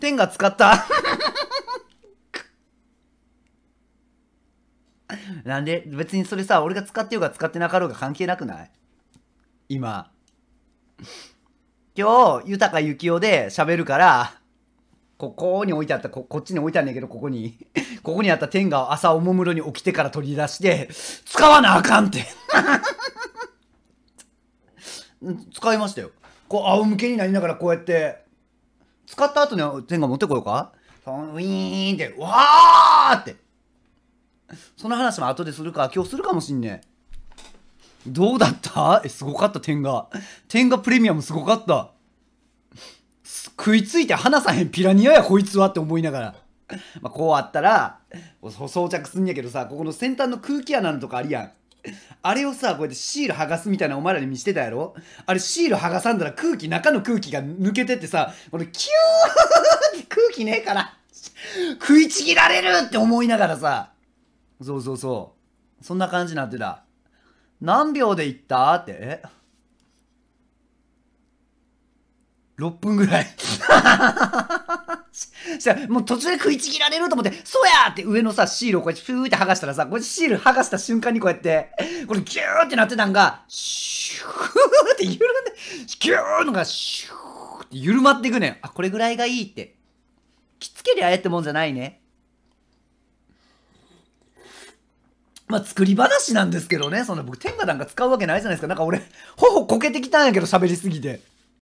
天が使ったなんで別にそれさ俺が使ってようが使ってなかろうが関係なくない今今日豊幸雄で喋るからここに置いてあったこっちに置いてあんねんけどここにここにあった天が朝おもむろに起きてから取り出して使わなあかんって 使いましたよこう仰向けになりながらこうやって使った後に点下持ってこようかウィーンって、わーって。その話も後でするか、今日するかもしんねえ。どうだったえ、すごかった、天が。天がプレミアムすごかった。食いついて離さへんピラニアや、こいつはって思いながら。まあ、こうあったら、装着すんやけどさ、ここの先端の空気穴のとかあるやん。あれをさ、こうやってシール剥がすみたいなお前らに見してたやろあれシール剥がさんだら空気、中の空気が抜けてってさ、俺キューって空気ねえから、食いちぎられるって思いながらさ、そうそうそう。そんな感じになってた。何秒でいったって、え ?6 分ぐらいしたら、もう途中で食いちぎられると思って、そうやって上のさ、シールをこうやって、ふーって剥がしたらさ、これシール剥がした瞬間にこうやって、これギューってなってたんが、シューって緩んで、ギューのがシューって緩まっていくねん。あ、これぐらいがいいって。きつけりゃえってもんじゃないね。まあ、作り話なんですけどね、そんな僕、天下なんか使うわけないじゃないですか。なんか俺、頬こけてきたんやけど、喋りすぎて。